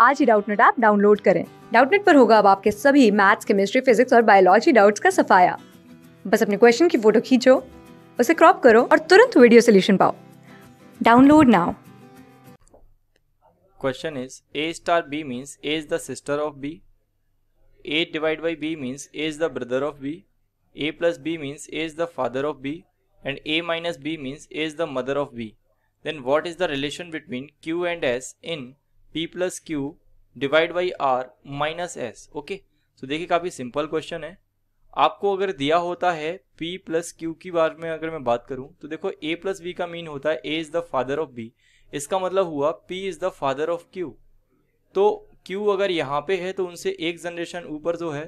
आज ही Doubtnut app download करें डाउटनेट पर होगा अब आपके सभी मैथ्स केमिस्ट्री फिजिक्स और बायोलॉजी डाउट्स का सफाया बस अपने क्वेश्चन की फोटो खींचो उसे क्रॉप करो और तुरंत वीडियो सोल्यूशन पाओ download now question is A star B means A is the sister of B A divide by B means A is the brother of B A plus B means A is the father of B and A minus B means A is the mother of B then what is the relation between Q and S in p plus Q divide by R minus S okay तो देखिए काफ़ी simple question है आपको अगर दिया होता है p plus Q की बारे में अगर मैं बात करूं तो देखो a प्लस बी का मीन होता है a is the father of b इसका मतलब हुआ p is the father of q तो q अगर यहाँ पे है तो उनसे एक जनरेशन ऊपर जो है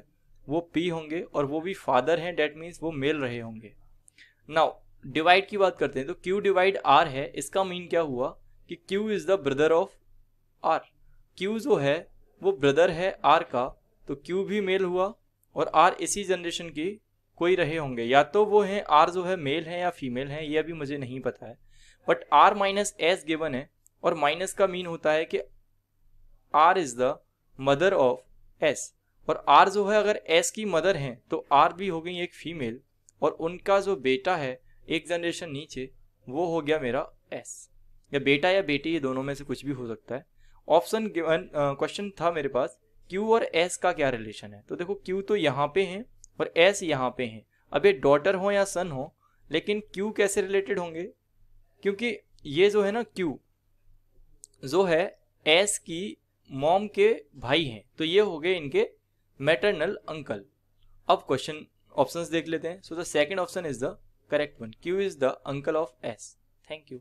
वो p होंगे और वो भी फादर हैं डेट मीन्स वो मेल रहे होंगे नाउ डिवाइड की बात करते हैं तो q डिवाइड r है इसका मीन क्या हुआ कि q is the brother of R Q जो है वो ब्रदर है आर का तो क्यू भी मेल हुआ और आर इसी जनरेशन की कोई रहे होंगे या तो वो हैं आर जो है मेल है या फीमेल है ये अभी मुझे नहीं पता है but R minus S given है और माइनस का मीन होता है कि R is the mother of S और आर जो है अगर एस की मदर हैं तो आर भी हो गई एक फीमेल और उनका जो बेटा है एक जनरेशन नीचे वो हो गया मेरा एस या बेटा या बेटी ये दोनों में से कुछ भी हो सकता है ऑप्शन गिवन क्वेश्चन था मेरे पास क्यू और एस का क्या रिलेशन है तो देखो क्यू तो यहाँ पे है और एस यहाँ पे है अब ये डॉटर हो या सन हो लेकिन क्यू कैसे रिलेटेड होंगे क्योंकि ये जो है ना क्यू जो है एस की मॉम के भाई हैं तो ये हो गए इनके मैटरनल अंकल अब क्वेश्चन ऑप्शंस देख लेते हैं so the second option is the correct one Q is the uncle of S thank you